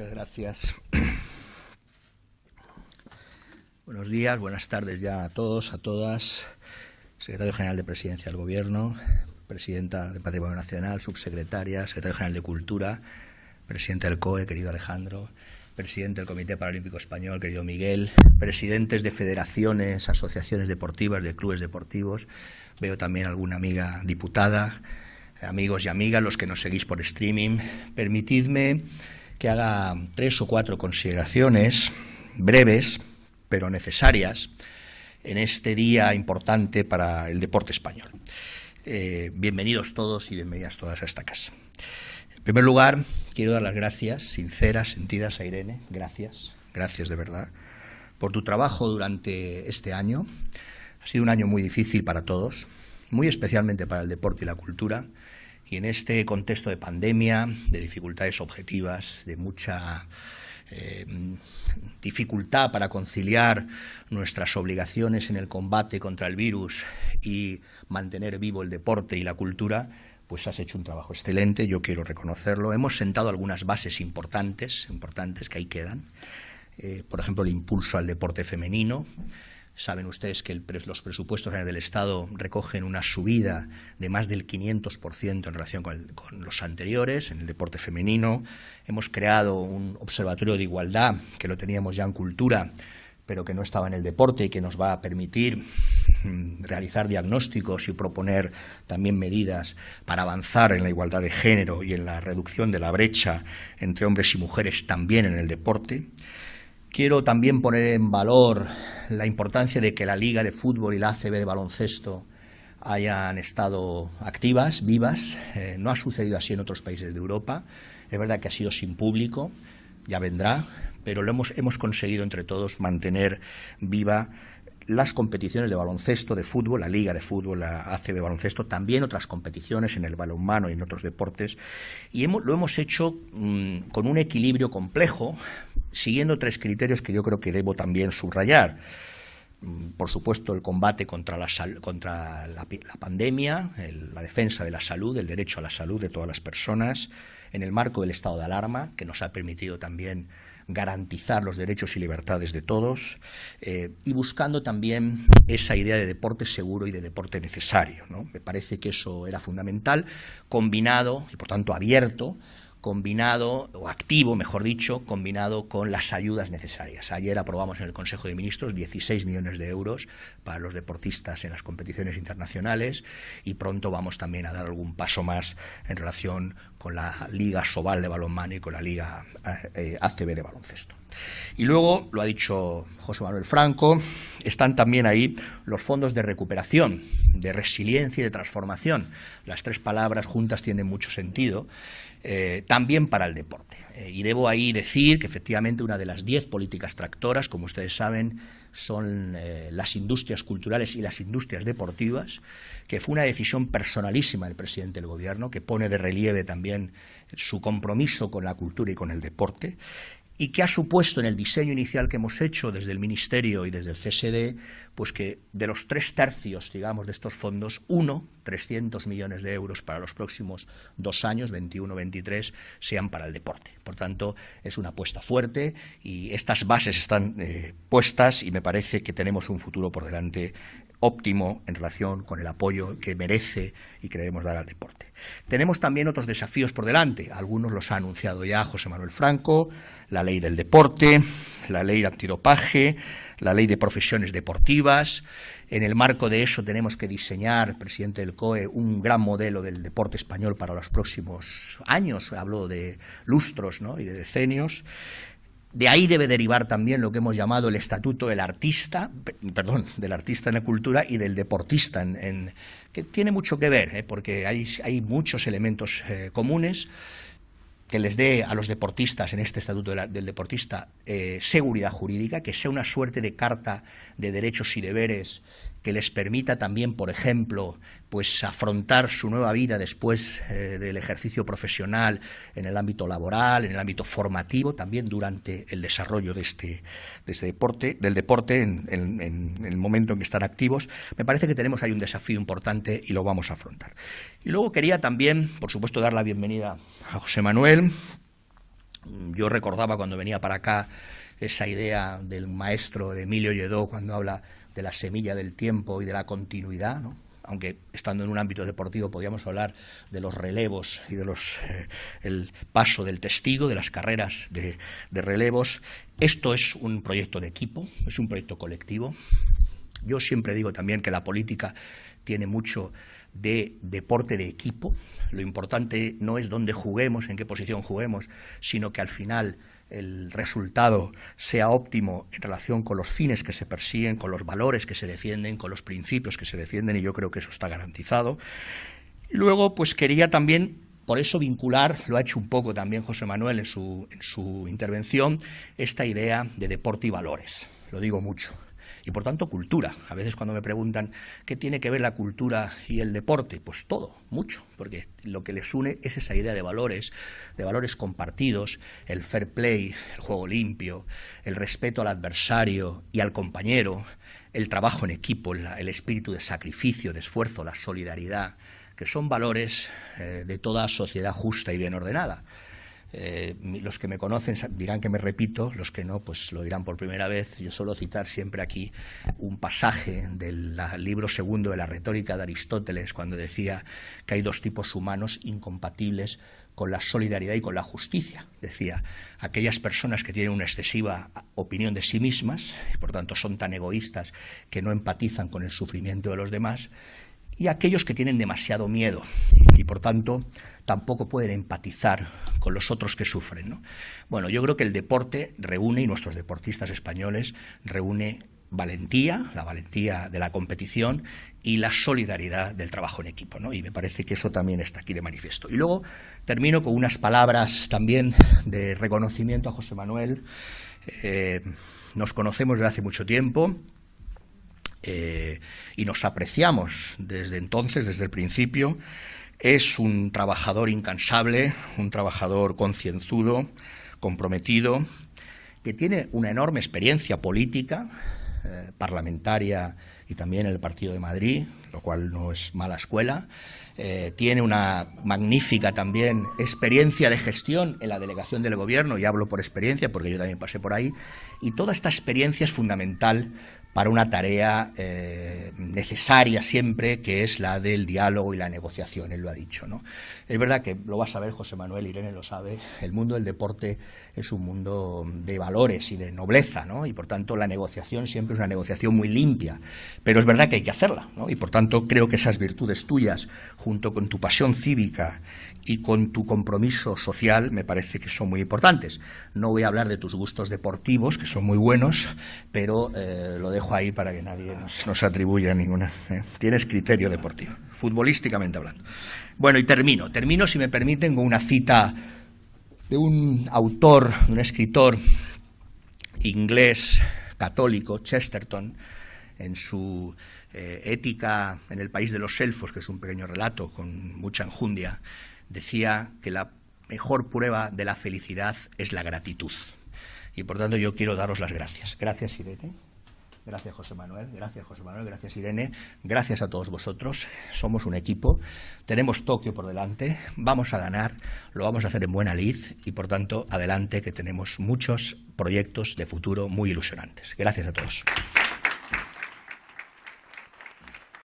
Muchas gracias. Buenos días, buenas tardes ya a todos, a todas. Secretario General de Presidencia del Gobierno, Presidenta de Patrimonio Nacional, Subsecretaria, Secretario General de Cultura, Presidente del COE, querido Alejandro, Presidente del Comité Paralímpico Español, querido Miguel, Presidentes de federaciones, asociaciones deportivas, de clubes deportivos. Veo también alguna amiga diputada, amigos y amigas, los que nos seguís por streaming. Permitidme que haga tres o cuatro consideraciones breves, pero necesarias, en este día importante para el deporte español. Eh, bienvenidos todos y bienvenidas todas a esta casa. En primer lugar, quiero dar las gracias sinceras, sentidas a Irene. Gracias, gracias de verdad, por tu trabajo durante este año. Ha sido un año muy difícil para todos, muy especialmente para el deporte y la cultura, y en este contexto de pandemia, de dificultades objetivas, de mucha eh, dificultad para conciliar nuestras obligaciones en el combate contra el virus y mantener vivo el deporte y la cultura, pues has hecho un trabajo excelente, yo quiero reconocerlo. Hemos sentado algunas bases importantes, importantes que ahí quedan. Eh, por ejemplo, el impulso al deporte femenino, Saben ustedes que los presupuestos del Estado recogen una subida de más del 500% en relación con, los anteriores, en el deporte femenino. Hemos creado un observatorio de igualdad, que lo teníamos ya en cultura, pero que no estaba en el deporte y que nos va a permitir mm, realizar diagnósticos y proponer también medidas para avanzar en la igualdad de género y en la reducción de la brecha entre hombres y mujeres también en el deporte. Quiero también poner en valor la importancia de que la Liga de Fútbol y la ACB de baloncesto hayan estado activas, vivas. Eh, no ha sucedido así en otros países de Europa. Es verdad que ha sido sin público, ya vendrá, pero lo hemos, hemos conseguido entre todos mantener viva las competiciones de baloncesto, de fútbol, la Liga de Fútbol, la ACB de baloncesto, también otras competiciones en el balonmano y en otros deportes. Y hemos, lo hemos hecho mm, con un equilibrio complejo, siguiendo tres criterios que yo creo que debo también subrayar. Mm, por supuesto, el combate contra la, contra la, pandemia, la defensa de la salud, el derecho a la salud de todas las personas, en el marco del estado de alarma, que nos ha permitido también garantizar los derechos y libertades de todos eh, y buscando también esa idea de deporte seguro y de deporte necesario. Me parece que eso era fundamental, combinado y por tanto abierto combinado, o activo, mejor dicho, combinado con las ayudas necesarias. Ayer aprobamos en el Consejo de Ministros 16 millones de euros para los deportistas en las competiciones internacionales y pronto vamos también a dar algún paso más en relación con la Liga Sobal de balonmano y con la Liga eh, eh, ACB de baloncesto. Y luego, lo ha dicho José Manuel Franco, están también ahí los fondos de recuperación, de resiliencia y de transformación. Las tres palabras juntas tienen mucho sentido eh, también para el deporte. Eh, y debo ahí decir que efectivamente una de las diez políticas tractoras, como ustedes saben, son eh, las industrias culturales y las industrias deportivas, que fue una decisión personalísima del presidente del gobierno, que pone de relieve también su compromiso con la cultura y con el deporte y que ha supuesto en el diseño inicial que hemos hecho desde el Ministerio y desde el CSD, pues que de los tres tercios, digamos, de estos fondos, uno, 300 millones de euros para los próximos dos años, 21-23, sean para el deporte. Por tanto, es una apuesta fuerte y estas bases están eh, puestas y me parece que tenemos un futuro por delante óptimo en relación con el apoyo que merece y que debemos dar al deporte. Tenemos también otros desafíos por delante. Algunos los ha anunciado ya José Manuel Franco, la ley del deporte, la ley de antidopaje, la ley de profesiones deportivas. En el marco de eso tenemos que diseñar, presidente del COE, un gran modelo del deporte español para los próximos años. Habló de lustros y de decenios. De ahí debe derivar también lo que hemos llamado el estatuto del artista, perdón, del artista en la cultura y del deportista, en, que tiene mucho que ver, ¿eh? porque hay, muchos elementos eh, comunes que les dé a los deportistas, en este estatuto del deportista, eh, seguridad jurídica, que sea una suerte de carta de derechos y deberes que les permita también, por ejemplo, pues afrontar su nueva vida después eh, del ejercicio profesional en el ámbito laboral, en el ámbito formativo, también durante el desarrollo de este, de este deporte, del deporte en, el momento en que están activos. Me parece que tenemos ahí un desafío importante y lo vamos a afrontar. Y luego quería también, por supuesto, dar la bienvenida a José Manuel. Yo recordaba cuando venía para acá esa idea del maestro de Emilio Lledó cuando habla de la semilla del tiempo y de la continuidad, ¿no? aunque estando en un ámbito deportivo podíamos hablar de los relevos y de los eh, el paso del testigo, de las carreras de, de relevos. Esto es un proyecto de equipo, es un proyecto colectivo. Yo siempre digo también que la política tiene mucho de deporte de equipo. Lo importante no es dónde juguemos, en qué posición juguemos, sino que al final el resultado sea óptimo en relación con los fines que se persiguen, con los valores que se defienden, con los principios que se defienden, y yo creo que eso está garantizado. luego, pues quería también, por eso, vincular, lo ha hecho un poco también José Manuel en su, en su intervención, esta idea de deporte y valores. Lo digo mucho y por tanto cultura. A veces cuando me preguntan qué tiene que ver la cultura y el deporte, pues todo, mucho, porque lo que les une es esa idea de valores, de valores compartidos, el fair play, el juego limpio, el respeto al adversario y al compañero, el trabajo en equipo, el espíritu de sacrificio, de esfuerzo, la solidaridad, que son valores eh, de toda sociedad justa y bien ordenada. Eh, los que me conocen dirán que me repito, los que no, pues lo dirán por primera vez. Yo suelo citar siempre aquí un pasaje del libro segundo de la retórica de Aristóteles, cuando decía que hay dos tipos humanos incompatibles con la solidaridad y con la justicia. Decía, aquellas personas que tienen una excesiva opinión de sí mismas, y por tanto son tan egoístas que no empatizan con el sufrimiento de los demás, y aquellos que tienen demasiado miedo y por tanto tampoco pueden empatizar con los otros que sufren. Bueno, yo creo que el deporte reúne, y nuestros deportistas españoles, reúne valentía, la valentía de la competición y la solidaridad del trabajo en equipo. ¿no? Y me parece que eso también está aquí de manifiesto. Y luego termino con unas palabras también de reconocimiento a José Manuel. Eh, nos conocemos desde hace mucho tiempo. Eh, y nos apreciamos desde entonces, desde el principio. Es un trabajador incansable, un trabajador concienzudo, comprometido, que tiene una enorme experiencia política, eh, parlamentaria y también en el Partido de Madrid, lo cual no es mala escuela, eh, tiene una magnífica también experiencia de gestión en la delegación del gobierno, y hablo por experiencia porque yo también pasé por ahí, y toda esta experiencia es fundamental para una tarea eh, necesaria siempre, que es la del diálogo y la negociación, él lo ha dicho. ¿no? Es verdad que lo va a saber José Manuel, Irene lo sabe, el mundo del deporte es un mundo de valores y de nobleza, ¿no? y por tanto la negociación siempre es una negociación muy limpia, pero es verdad que hay que hacerla, y por tanto creo que esas virtudes tuyas, junto con tu pasión cívica y con tu compromiso social, me parece que son muy importantes. No voy a hablar de tus gustos deportivos, que son muy buenos, pero eh, lo dejo ahí para que nadie nos, atribuya ninguna. ¿eh? Tienes criterio deportivo, futbolísticamente hablando. Bueno, y termino. Termino, si me permiten, con una cita de un autor, de un escritor inglés católico, Chesterton, en su eh, ética en el país de los elfos, que es un pequeño relato con mucha enjundia, decía que la mejor prueba de la felicidad es la gratitud. Y por tanto yo quiero daros las gracias. Gracias, Irene. Gracias, José Manuel. Gracias, José Manuel. Gracias, Irene. Gracias a todos vosotros. Somos un equipo. Tenemos Tokio por delante. Vamos a ganar. Lo vamos a hacer en buena lid. Y por tanto, adelante, que tenemos muchos proyectos de futuro muy ilusionantes. Gracias a todos.